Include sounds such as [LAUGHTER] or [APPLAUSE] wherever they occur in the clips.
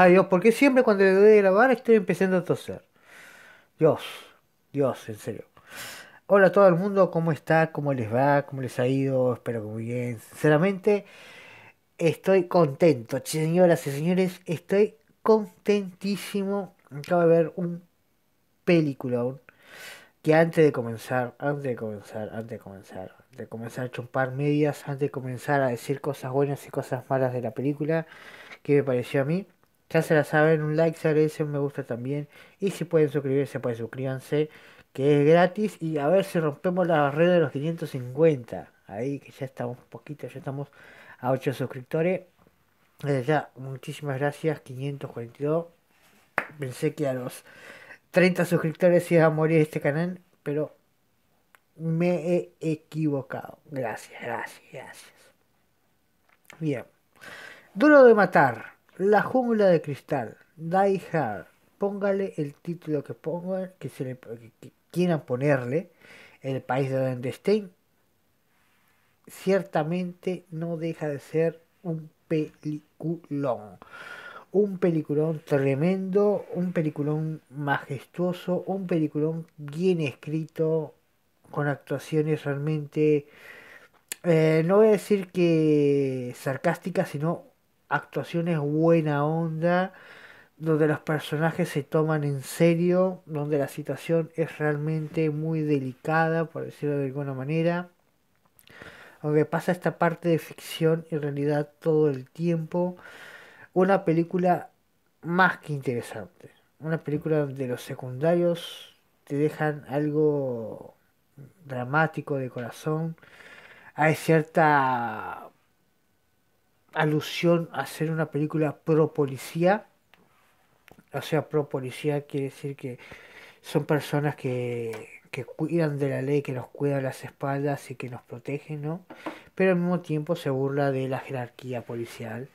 Ay ah, Dios, siempre cuando le doy a grabar estoy empezando a toser? Dios, Dios, en serio. Hola a todo el mundo, ¿cómo está? ¿Cómo les va? ¿Cómo les ha ido? Espero que muy bien. Sinceramente, estoy contento, señoras y señores, estoy contentísimo. Acabo de ver un peliculón que antes de comenzar, antes de comenzar, antes de comenzar, antes de comenzar a chumpar medias, antes de comenzar a decir cosas buenas y cosas malas de la película, que me pareció a mí, ya se la saben, un like se agradece, un me gusta también. Y si pueden suscribirse, pues suscríbanse, que es gratis. Y a ver si rompemos la barrera de los 550. Ahí que ya estamos poquito, ya estamos a 8 suscriptores. Desde ya, muchísimas gracias, 542. Pensé que a los 30 suscriptores iba a morir este canal, pero me he equivocado. Gracias, gracias, gracias. Bien. Duro de matar. La jungla de cristal, Die Hard, póngale el título que pongan, que, se quieran ponerle, el país de donde ciertamente no deja de ser un peliculón. Un peliculón tremendo, un peliculón majestuoso, un peliculón bien escrito, con actuaciones realmente, eh, no voy a decir que sarcásticas, sino actuaciones buena onda, donde los personajes se toman en serio, donde la situación es realmente muy delicada, por decirlo de alguna manera. Aunque pasa esta parte de ficción y realidad todo el tiempo, una película más que interesante. Una película donde los secundarios te dejan algo dramático de corazón. Hay cierta alusión a ser una película pro policía. O sea, pro policía quiere decir que son personas que, que cuidan de la ley, que nos cuidan las espaldas y que nos protegen, Pero al mismo tiempo se burla de la jerarquía policial.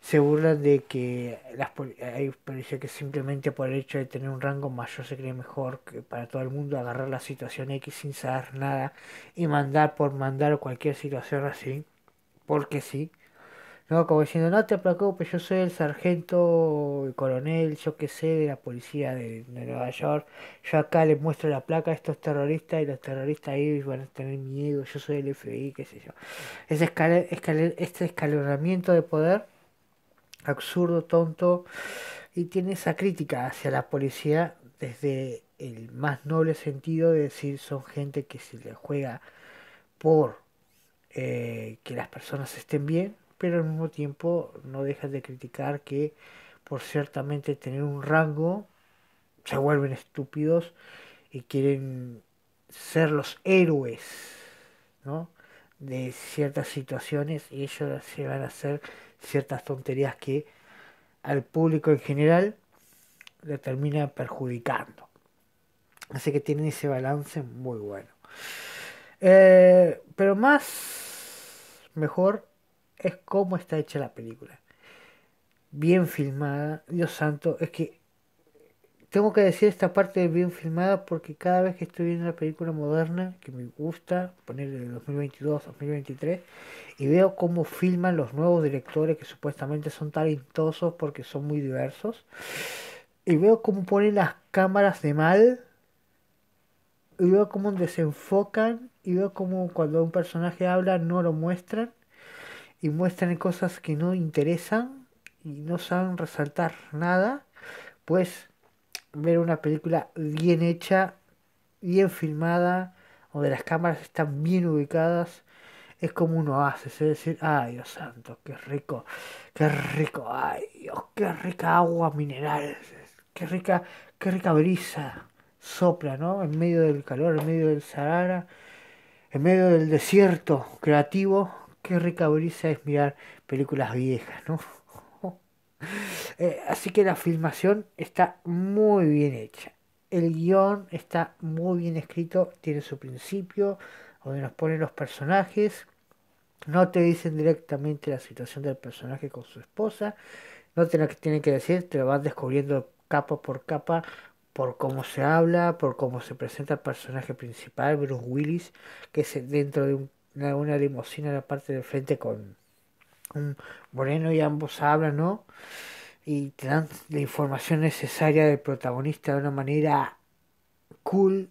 Se burla de que las hay policías que simplemente por el hecho de tener un rango mayor se cree mejor que para todo el mundo agarrar la situación X sin saber nada y mandar por mandar cualquier situación así, porque sí no, como diciendo, no te preocupes, yo soy el sargento, el coronel, yo qué sé, de la policía de, Nueva York. Yo acá les muestro la placa a estos terroristas y los terroristas ahí van a tener miedo, yo soy el FBI, qué sé yo. Ese este escalonamiento de poder, absurdo, tonto, y tiene esa crítica hacia la policía desde el más noble sentido de decir son gente que se le juega por eh, que las personas estén bien pero al mismo tiempo no dejas de criticar que por ciertamente tener un rango se vuelven estúpidos y quieren ser los héroes de ciertas situaciones y ellos se van a hacer ciertas tonterías que al público en general le termina perjudicando. Así que tienen ese balance muy bueno. Eh, pero más mejor es cómo está hecha la película. Bien filmada, Dios santo, es que tengo que decir esta parte de bien filmada porque cada vez que estoy viendo una película moderna que me gusta, poner el 2022, 2023, y veo cómo filman los nuevos directores que supuestamente son talentosos porque son muy diversos, y veo cómo ponen las cámaras de mal, y veo cómo desenfocan, y veo cómo cuando un personaje habla no lo muestran, y muestran cosas que no interesan y no saben resaltar nada, pues ver una película bien hecha, bien filmada, donde las cámaras están bien ubicadas, es como uno hace, es decir, ay Dios santo, qué rico, qué rico, ay Dios, qué rica agua mineral, qué rica, qué rica brisa sopla, ¿no? En medio del calor, en medio del Sahara, en medio del desierto creativo, qué rica es mirar películas viejas, ¿no? [LAUGHS] Eh, así que la filmación está muy bien hecha. El guión está muy bien escrito, tiene su principio, donde nos ponen los personajes. No te dicen directamente la situación del personaje con su esposa. No te lo tienen que decir, te lo vas descubriendo capa por capa por cómo se habla, por cómo se presenta el personaje principal, Bruce Willis, que es dentro de un una, una limusina en la parte de frente con un moreno y ambos hablan, ¿no? Y te dan la información necesaria del protagonista de una manera cool,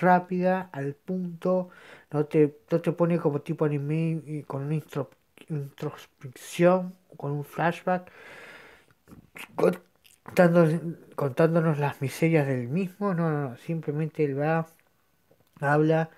rápida, al punto. No te, te pone como tipo anime y eh, con una introspección, con un flashback, contándonos, las miserias del mismo. no, no. Simplemente él va, habla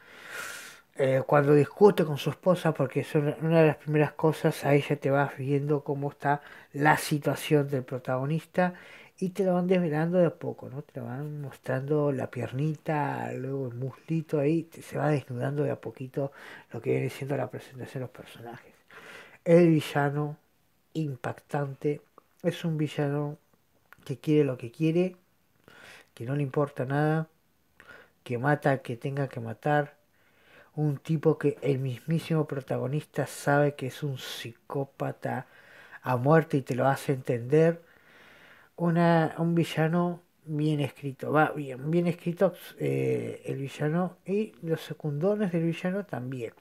eh, cuando discute con su esposa, porque es una de las primeras cosas, ahí ya te vas viendo cómo está la situación del protagonista y te lo van desvelando de a poco, ¿no? Te lo van mostrando la piernita, luego el muslito ahí, se va desnudando de a poquito lo que viene siendo la presentación de los personajes. El villano impactante es un villano que quiere lo que quiere, que no le importa nada, que mata que tenga que matar, un tipo que el mismísimo protagonista sabe que es un psicópata a muerte y te lo hace entender. Una, un villano bien escrito, va bien, bien escrito eh, el villano y los secundones del villano también.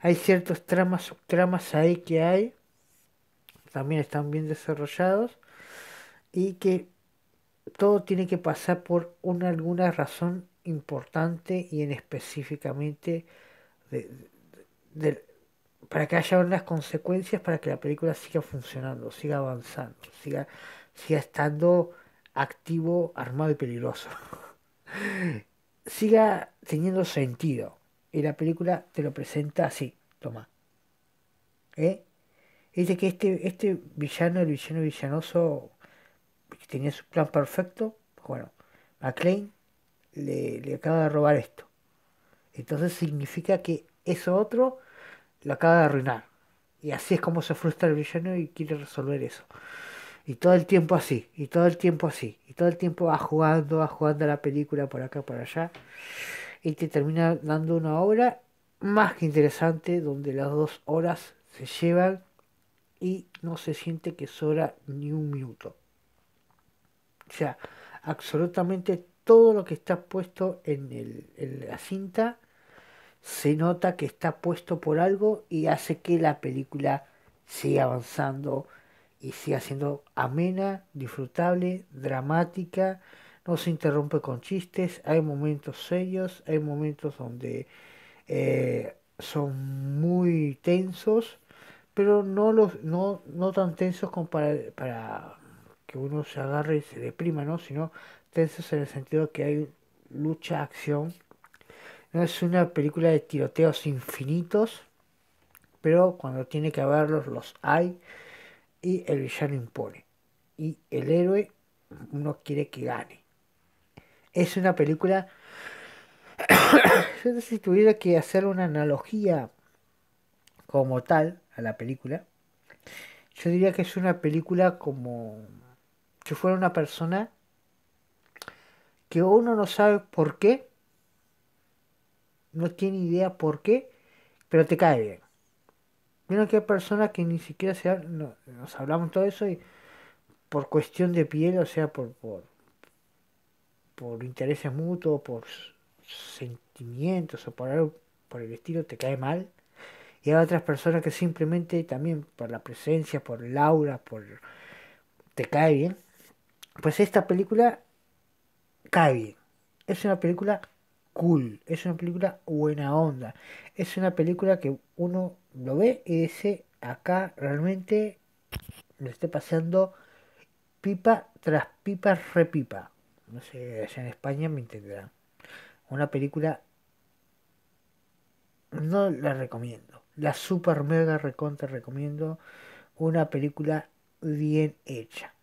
Hay ciertos tramas, subtramas ahí que hay, también están bien desarrollados y que todo tiene que pasar por una, alguna razón importante y en específicamente para que haya unas consecuencias para que la película siga funcionando, siga avanzando, siga, siga estando activo, armado y peligroso. [LAUGHS] siga teniendo sentido. Y la película te lo presenta así, toma. ¿Eh? que este, este villano, el villano villanoso, que tenía su plan perfecto, bueno, McLean le, acaba de robar esto. Entonces significa que eso otro lo acaba de arruinar. Y así es como se frustra el villano y quiere resolver eso. Y todo el tiempo así, y todo el tiempo así, y todo el tiempo va jugando, va jugando a la película por acá, por allá. Y te termina dando una obra más que interesante donde las dos horas se llevan y no se siente que sobra ni un minuto. O sea, absolutamente todo lo que está puesto en, la cinta se nota que está puesto por algo y hace que la película siga avanzando y siga siendo amena, disfrutable, dramática, no se interrumpe con chistes, hay momentos serios, hay momentos donde eh, son muy tensos, pero no, los, no, no tan tensos como para, para que uno se agarre y se deprima, ¿no? sino en el sentido que hay lucha, acción. No es una película de tiroteos infinitos, pero cuando tiene que haberlos, los hay. Y el villano impone. Y el héroe uno quiere que gane. Es una película... [COUGHS] Yo si tuviera que hacer una analogía como tal a la película, yo diría que es una película como si fuera una persona que uno no sabe por qué, no tiene idea por qué, pero te cae bien. Miren que hay personas que ni siquiera se nos hablamos todo eso y por cuestión de piel, o sea, por, por, por intereses mutuos, por sentimientos o por algo por el estilo, te cae mal. Y hay otras personas que simplemente también por la presencia, por Laura, por te cae bien. Pues esta película bien, Es una película cool, es una película buena onda, es una película que uno lo ve y dice, acá realmente lo esté pasando pipa tras pipa repipa. No sé, en España me entenderán. Una película no la recomiendo. La super mega recontra recomiendo. Una película bien hecha.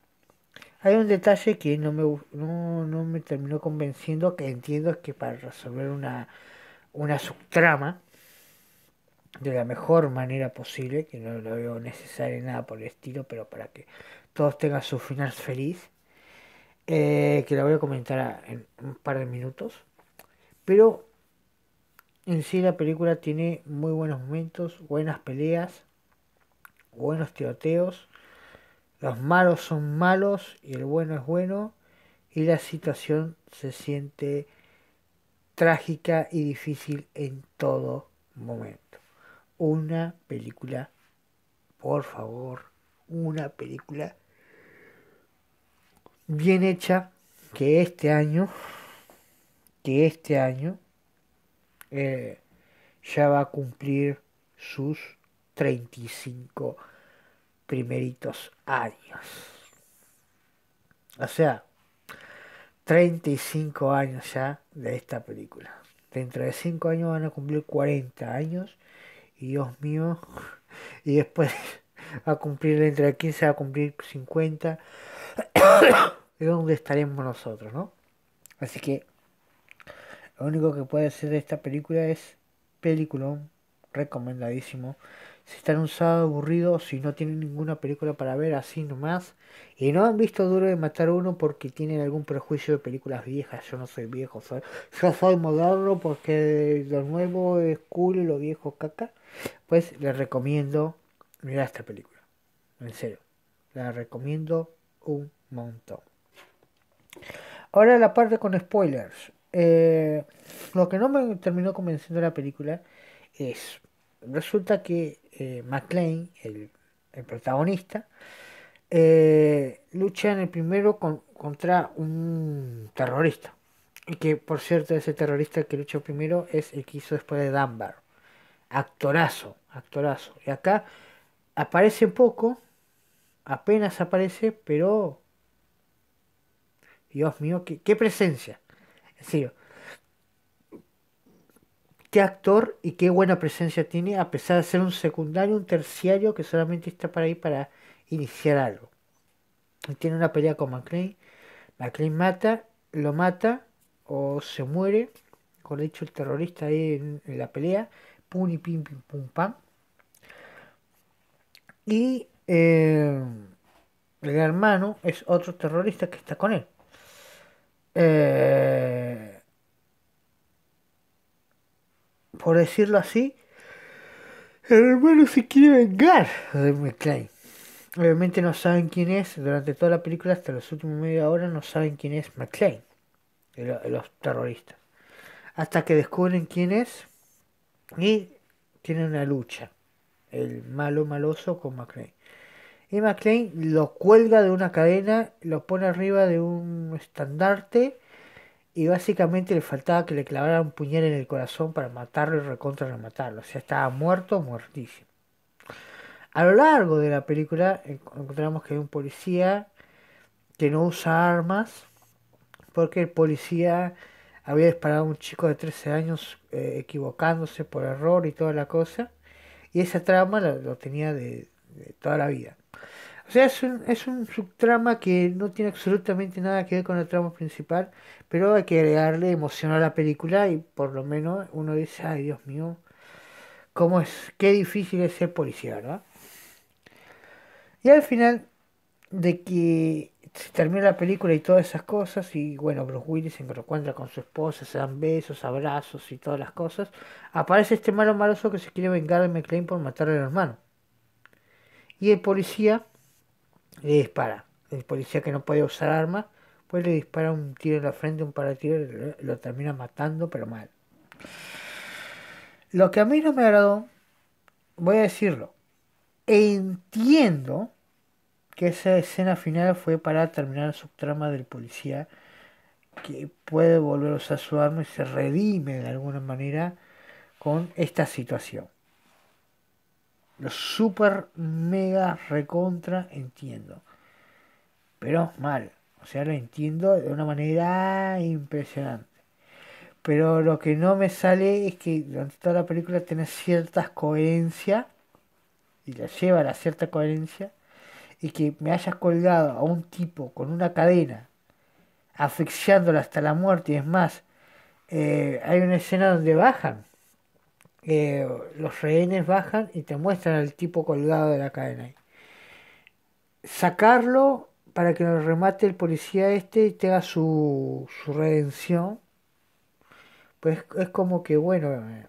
Hay un detalle que no me, no, no me terminó convenciendo, que entiendo es que para resolver una, una subtrama de la mejor manera posible, que no lo veo necesario nada por el estilo, pero para que todos tengan su final feliz, eh, que la voy a comentar en un par de minutos. Pero en sí la película tiene muy buenos momentos, buenas peleas, buenos tiroteos, los malos son malos y el bueno es bueno y la situación se siente trágica y difícil en todo momento. Una película, por favor, una película bien hecha que este año, que este año eh, ya va a cumplir sus 35 años primeritos años. O sea, 35 años ya de esta película. Dentro de 5 años van a cumplir 40 años. Y Dios mío, [LAUGHS] y después [LAUGHS] a cumplir dentro de 15 va a cumplir 50. [COUGHS] es dónde estaremos nosotros, no? Así que lo único que puede hacer de esta película es película recomendadísimo si están un sábado aburridos, si no tienen ninguna película para ver así nomás, y no han visto Duro de Matar Uno porque tienen algún prejuicio de películas viejas, yo no soy viejo, soy, yo soy moderno porque lo nuevo es cool y lo viejo caca, pues les recomiendo mirar esta película, en serio, la recomiendo un montón. Ahora la parte con spoilers. Eh, lo que no me terminó convenciendo la película es resulta que eh, McLean, el, protagonista, eh, lucha en el primero contra un terrorista. Y que, por cierto, ese terrorista que luchó primero es el que hizo después de Dunbar. Actorazo, actorazo. Y acá aparece poco, apenas aparece, pero... Dios mío, qué, qué presencia. En qué actor y qué buena presencia tiene, a pesar de ser un secundario, un terciario que solamente está para ahí para iniciar algo. tiene una pelea con McLean. McLean mata, lo mata o se muere, con dicho el terrorista ahí en, la pelea. Pum y pim, pim, pum, pam. Y eh, el hermano es otro terrorista que está con él. Eh, por decirlo así, el hermano se quiere vengar de McClane. Obviamente no saben quién es, durante toda la película, hasta los últimos media hora, no saben quién es McClane, los terroristas. Hasta que descubren quién es y tienen una lucha, el malo maloso con McClane. Y McLean lo cuelga de una cadena, lo pone arriba de un estandarte y básicamente le faltaba que le clavaran un puñal en el corazón para matarlo y recontra rematarlo. O sea, estaba muerto o muertísimo. A lo largo de la película eh, encontramos que hay un policía que no usa armas porque el policía había disparado a un chico de 13 años eh, equivocándose por error y toda la cosa. Y esa trama lo, tenía de toda la vida. O sea, es un, subtrama que no tiene absolutamente nada que ver con la trama principal, pero hay que agregarle emoción a la película y por lo menos uno dice, ay Dios mío, cómo es, qué difícil es ser policía, ¿verdad? Y al final de que termina la película y todas esas cosas, y bueno, Bruce Willis se encuentra con su esposa, se dan besos, abrazos y todas las cosas, aparece este malo maloso que se quiere vengar de McLean por matar al hermano. Y el policía le dispara. El policía que no puede usar armas, pues le dispara un tiro en la frente, un par de lo, lo termina matando, pero mal. Lo que a mí no me agradó, voy a decirlo, entiendo que esa escena final fue para terminar su trama del policía que puede volver a usar su arma y se redime de alguna manera con esta situación. Lo super mega recontra entiendo. Pero mal. O sea, lo entiendo de una manera impresionante. Pero lo que no me sale es que durante toda la película tiene ciertas coherencia Y la lleva a la cierta coherencia. Y que me hayas colgado a un tipo con una cadena. asfixiándola hasta la muerte. Y es más, eh, hay una escena donde bajan los rehenes bajan y te muestran al tipo colgado de la cadena. Sacarlo para que lo remate el policía este y tenga su, su redención. Pues es como que, bueno, eh,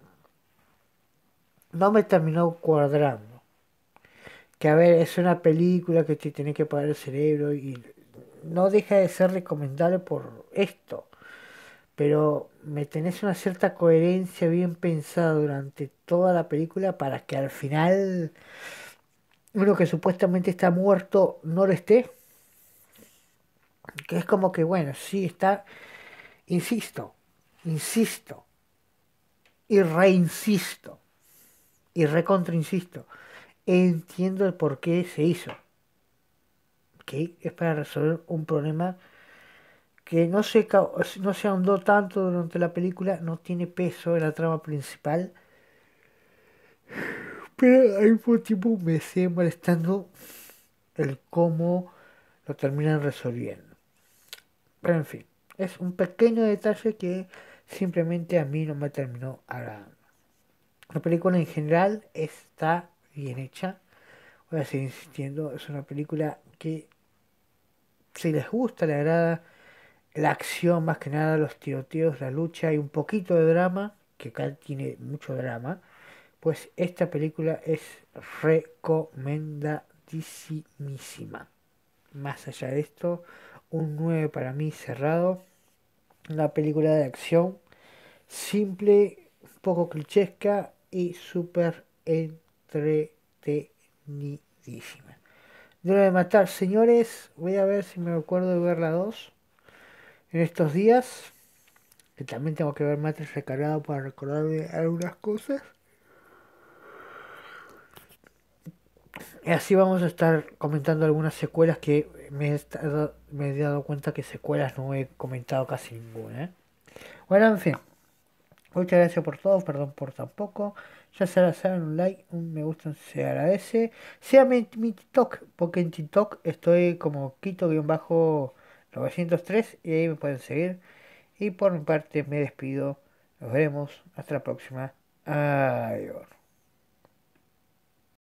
no me terminó cuadrando. Que a ver, es una película que te tiene que pagar el cerebro y no deja de ser recomendable por esto pero me tenés una cierta coherencia bien pensada durante toda la película para que al final uno que supuestamente está muerto no lo esté. Que es como que, bueno, sí está, insisto, insisto, y reinsisto, y recontrainsisto. Entiendo el por qué se hizo. Que es para resolver un problema que no se, no se ahondó tanto durante la película, no tiene peso en la trama principal. Pero al mismo tiempo me sigue molestando el cómo lo terminan resolviendo. Pero en fin, es un pequeño detalle que simplemente a mí no me terminó agradando. La película en general está bien hecha. Voy a seguir insistiendo, es una película que si les gusta, le agrada, la acción más que nada, los tiroteos, la lucha y un poquito de drama, que acá tiene mucho drama, pues esta película es recomendadísimísima. Más allá de esto, un 9 para mí cerrado, una película de acción simple, un poco clichesca y súper entretenidísima. Duro de matar, señores. Voy a ver si me acuerdo de ver la 2 en estos días, que también tengo que ver Matrix recargado para recordarme algunas cosas. Y así vamos a estar comentando algunas secuelas que me he, me he dado cuenta que secuelas no he comentado casi ninguna. ¿eh? Bueno, en fin. Muchas gracias por todo, perdón por tampoco. Ya se la un like, un me gusta, se agradece. Sea mi, mi TikTok, porque en TikTok estoy como quito-bajo 903 y ahí me pueden seguir. Y por mi parte me despido. Nos veremos. Hasta la próxima. Adiós.